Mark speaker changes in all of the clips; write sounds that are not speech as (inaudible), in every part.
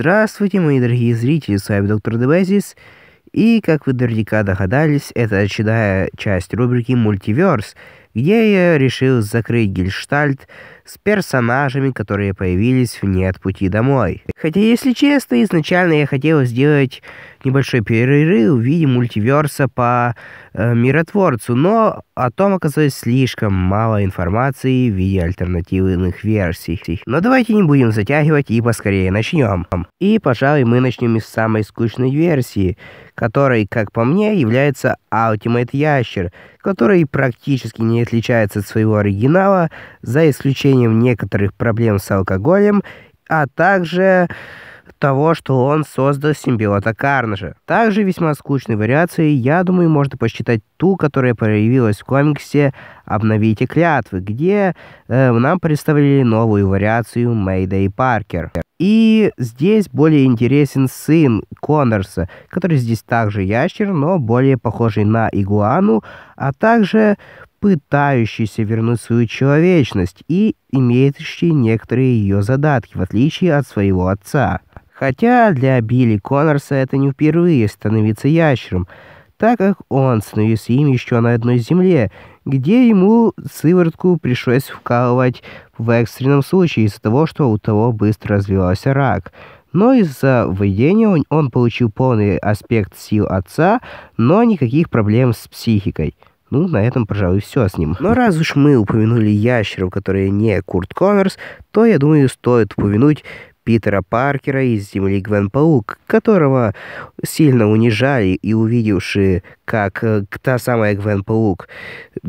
Speaker 1: Здравствуйте, мои дорогие зрители, с вами доктор Дебезис. И, как вы наверняка догадались, это очередная часть рубрики «Мультиверс», где я решил закрыть гельштальт с персонажами, которые появились вне от пути домой. Хотя, если честно, изначально я хотел сделать небольшой перерыв в виде мультиверса по э, миротворцу, но о том оказалось слишком мало информации в виде альтернативных версий. Но давайте не будем затягивать и поскорее начнем. И, пожалуй, мы начнем с самой скучной версии, которой, как по мне, является Ultimate Ящер, который практически не отличается от своего оригинала, за исключением некоторых проблем с алкоголем, а также того, что он создал симбиота Карнажа. Также весьма скучной вариацией, я думаю, можно посчитать ту, которая появилась в комиксе «Обновите клятвы», где э, нам представили новую вариацию Мэйда и Паркер. И здесь более интересен сын Коннорса, который здесь также ящер, но более похожий на игуану, а также пытающийся вернуть свою человечность и имеющий некоторые ее задатки, в отличие от своего отца. Хотя для Билли Коннорса это не впервые становиться ящером, так как он становился им еще на одной земле, где ему сыворотку пришлось вкалывать в экстренном случае из-за того, что у того быстро развивался рак. Но из-за введения он, он получил полный аспект сил отца, но никаких проблем с психикой. Ну, на этом, пожалуй, все с ним. Но раз уж мы упомянули ящеров, которые не Курт Коннорс, то, я думаю, стоит упомянуть Питера Паркера из «Земли Гвен Паук», которого сильно унижали и увидевши, как э, та самая Гвен Паук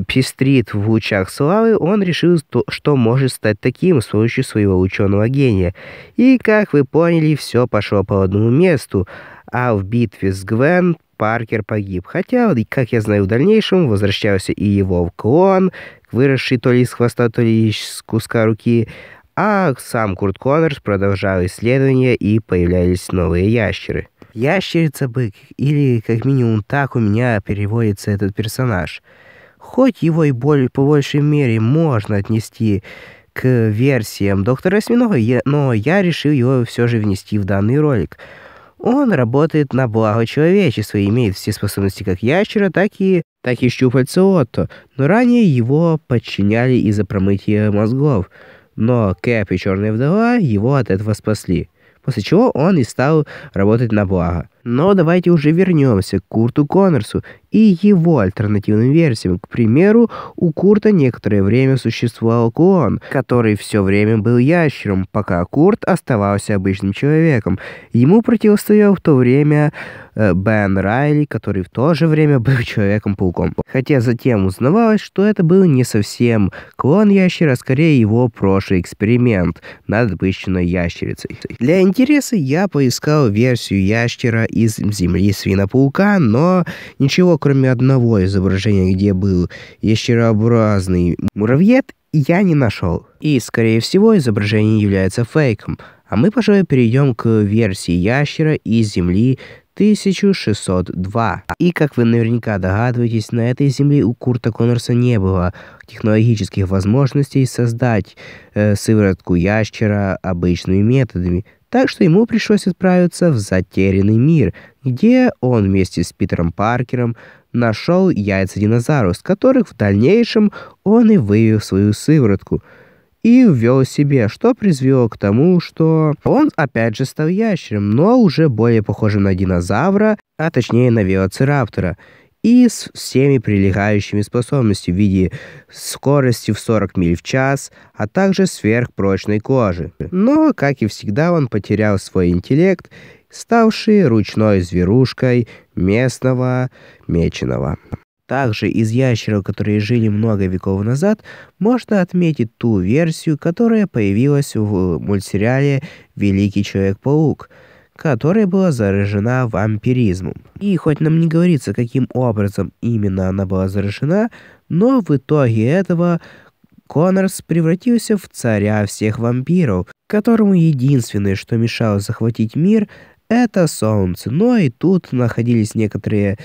Speaker 1: пестрит в лучах славы, он решил, что может стать таким с помощью своего ученого гения. И, как вы поняли, все пошло по одному месту, а в битве с Гвен Паркер погиб, хотя, как я знаю, в дальнейшем возвращался и его клон, выросший то ли из хвоста, то ли из куска руки, а сам Курт Коннорс продолжал исследования и появлялись новые ящеры. Ящерица-бык, или как минимум так у меня переводится этот персонаж. Хоть его и боль, по большей мере можно отнести к версиям Доктора Осьминога, но я решил его все же внести в данный ролик. Он работает на благо человечества и имеет все способности как ящера, так и, так и щупальца Отто, но ранее его подчиняли из-за промытия мозгов — но Кэп и Черная Вдова его от этого спасли, после чего он и стал работать на благо. Но давайте уже вернемся к Курту Коннорсу и его альтернативным версиям. К примеру, у Курта некоторое время существовал клон, который все время был ящером, пока Курт оставался обычным человеком. Ему противостоял в то время Э, Бен Райли, который в то же время был (laughs) Человеком-пауком. Хотя затем узнавалось, что это был не совсем клон ящера, а скорее его прошлый эксперимент над обычной ящерицей. Для интереса я поискал версию ящера из земли свинопаука, но ничего кроме одного изображения, где был ящерообразный муравьед, я не нашел. И, скорее всего, изображение является фейком. А мы, пожалуй, перейдем к версии ящера из Земли 1602. И, как вы наверняка догадываетесь, на этой земле у Курта Коннорса не было технологических возможностей создать э, сыворотку ящера обычными методами, так что ему пришлось отправиться в затерянный мир, где он вместе с Питером Паркером нашел яйца динозавров, с которых в дальнейшем он и вывел свою сыворотку – и ввел себе, что призвело к тому, что он опять же стал ящером, но уже более похожим на динозавра, а точнее на велоцираптора, и с всеми прилегающими способностями в виде скорости в 40 миль в час, а также сверхпрочной кожи. Но, как и всегда, он потерял свой интеллект, ставший ручной зверушкой местного меченого. Также из ящеров, которые жили много веков назад, можно отметить ту версию, которая появилась в мультсериале «Великий Человек-паук», которая была заражена вампиризмом. И хоть нам не говорится, каким образом именно она была заражена, но в итоге этого Коннорс превратился в царя всех вампиров, которому единственное, что мешало захватить мир, это солнце. Но и тут находились некоторые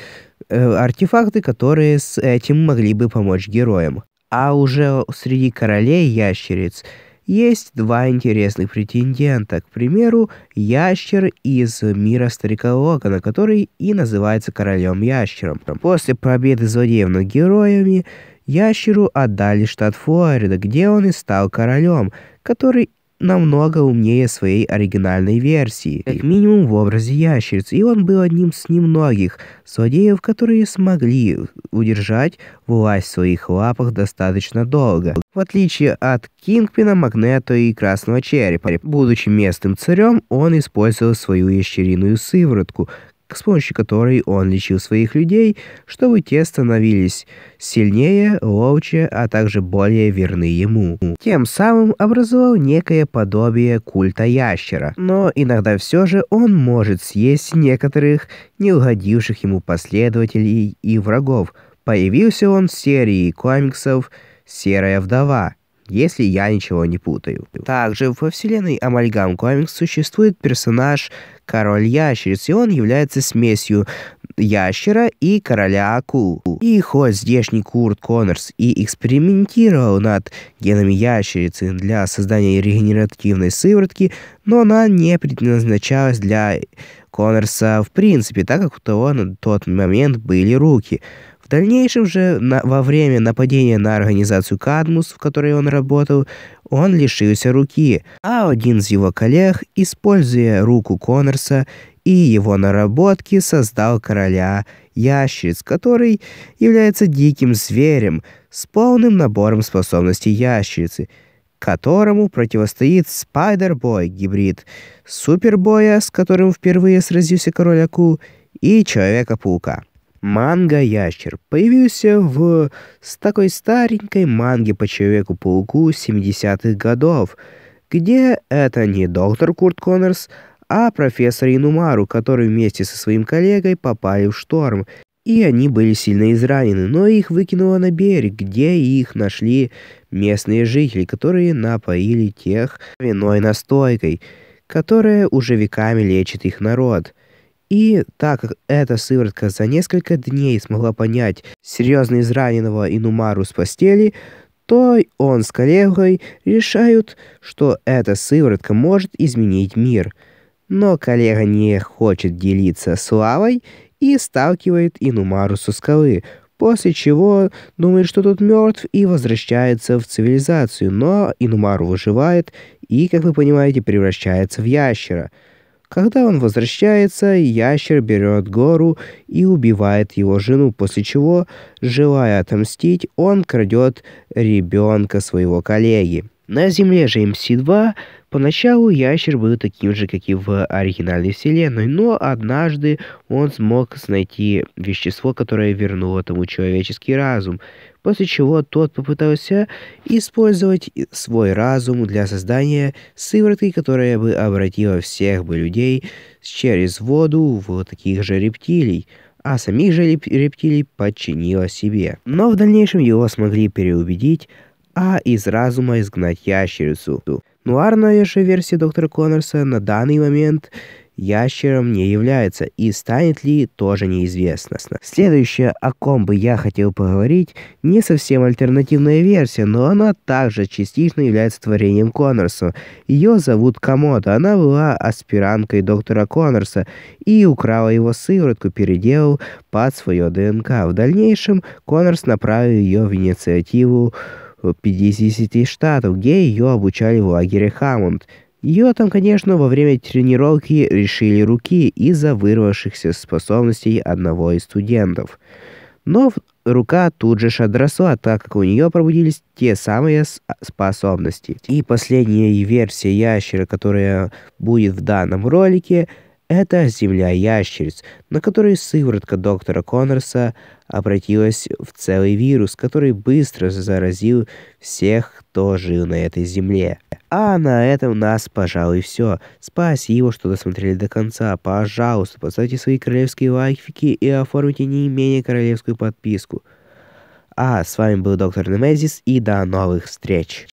Speaker 1: Э, артефакты, которые с этим могли бы помочь героям. А уже среди королей ящериц есть два интересных претендента. К примеру, ящер из мира Старика Логана, который и называется королем ящером. После победы злодеев над героями, ящеру отдали штат Флорида, где он и стал королем, который намного умнее своей оригинальной версии, как минимум в образе ящериц, и он был одним с немногих злодеев, которые смогли удержать власть в своих лапах достаточно долго. В отличие от Кингпина, Магнето и Красного Черепа, будучи местным царем, он использовал свою ящериную сыворотку, с помощью которой он лечил своих людей, чтобы те становились сильнее, ловче, а также более верны ему. Тем самым образовал некое подобие культа ящера, но иногда все же он может съесть некоторых не угодивших ему последователей и врагов. Появился он в серии комиксов «Серая вдова», если я ничего не путаю. Также во вселенной Амальгам Комикс существует персонаж Король Ящериц, и он является смесью ящера и короля акул. И хоть здешний Курт Коннорс и экспериментировал над генами ящерицы для создания регенеративной сыворотки, но она не предназначалась для Коннорса в принципе, так как у того на тот момент были руки. В дальнейшем же, на, во время нападения на организацию «Кадмус», в которой он работал, он лишился руки, а один из его коллег, используя руку Коннорса и его наработки, создал короля ящериц, который является диким зверем с полным набором способностей ящерицы, которому противостоит Спайдер Бой, гибрид, Супербоя, с которым впервые сразился король Аку, и Человека-паука. Манга-ящер появился в с такой старенькой манге по Человеку-пауку 70-х годов, где это не доктор Курт Коннорс, а профессор Инумару, который вместе со своим коллегой попали в шторм, и они были сильно изранены, но их выкинуло на берег, где их нашли местные жители, которые напоили тех виной настойкой, которая уже веками лечит их народ — и так как эта сыворотка за несколько дней смогла понять серьезно израненного Инумару с постели, то он с коллегой решают, что эта сыворотка может изменить мир. Но коллега не хочет делиться славой и сталкивает Инумару со скалы, после чего думает, что тот мертв и возвращается в цивилизацию, но Инумару выживает и, как вы понимаете, превращается в ящера – когда он возвращается, ящер берет гору и убивает его жену, после чего, желая отомстить, он крадет ребенка своего коллеги. На Земле же мс 2 поначалу ящер был таким же, как и в оригинальной вселенной, но однажды он смог найти вещество, которое вернуло тому человеческий разум после чего тот попытался использовать свой разум для создания сыворотки, которая бы обратила всех бы людей через воду в таких же рептилий, а самих же рептилий подчинила себе. Но в дальнейшем его смогли переубедить, а из разума изгнать ящерицу. Нуарная же версия доктора Коннорса на данный момент ящером не является и станет ли, тоже неизвестно. Следующее, о ком бы я хотел поговорить, не совсем альтернативная версия, но она также частично является творением Коннорса. Ее зовут Комода, она была аспиранткой доктора Коннорса и украла его сыворотку, переделал под свое ДНК. В дальнейшем Коннорс направил ее в инициативу 50 штатов, где ее обучали в лагере Хаммонд – ее там, конечно, во время тренировки решили руки из-за вырвавшихся способностей одного из студентов. Но рука тут же шадросла, так как у нее пробудились те самые способности. И последняя версия ящера, которая будет в данном ролике – это земля ящериц, на которой сыворотка доктора Коннорса обратилась в целый вирус, который быстро заразил всех, кто жил на этой земле. А на этом нас, пожалуй, все. Спасибо, что досмотрели до конца. Пожалуйста, поставьте свои королевские лайфики и оформите не менее королевскую подписку. А с вами был доктор Немезис и до новых встреч.